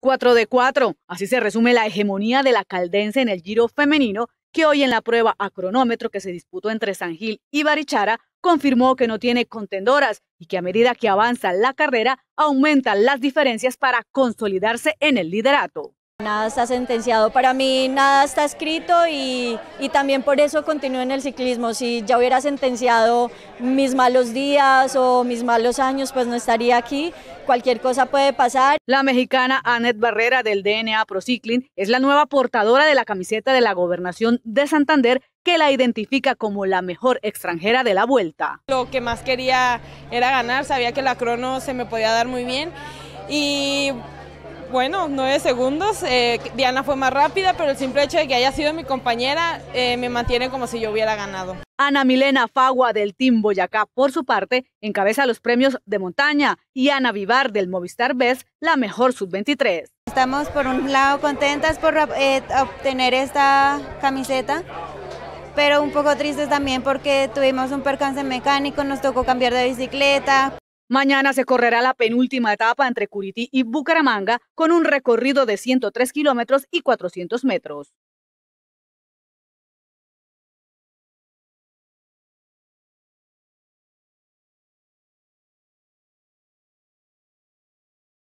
4 de 4. Así se resume la hegemonía de la caldense en el giro femenino, que hoy en la prueba a cronómetro que se disputó entre San Gil y Barichara confirmó que no tiene contendoras y que a medida que avanza la carrera aumentan las diferencias para consolidarse en el liderato. Nada está sentenciado, para mí nada está escrito y, también por eso continúo en el ciclismo. Si ya hubiera sentenciado mis malos días o mis malos años, pues no estaría aquí. Cualquier cosa puede pasar. La mexicana Annette Barrera del DNA Cycling es la nueva portadora de la camiseta de la gobernación de Santander que la identifica como la mejor extranjera de la vuelta. Lo que más quería era ganar, sabía que la crono se me podía dar muy bien y bueno, nueve segundos. Eh, Diana fue más rápida, pero el simple hecho de que haya sido mi compañera eh, me mantiene como si yo hubiera ganado. Ana Milena Fagua del Team Boyacá, por su parte, encabeza los premios de montaña y Ana Vivar del Movistar Best, la mejor sub-23. Estamos por un lado contentas por eh, obtener esta camiseta, pero un poco tristes también porque tuvimos un percance mecánico, nos tocó cambiar de bicicleta, Mañana se correrá la penúltima etapa entre Curití y Bucaramanga con un recorrido de 103 kilómetros y 400 metros.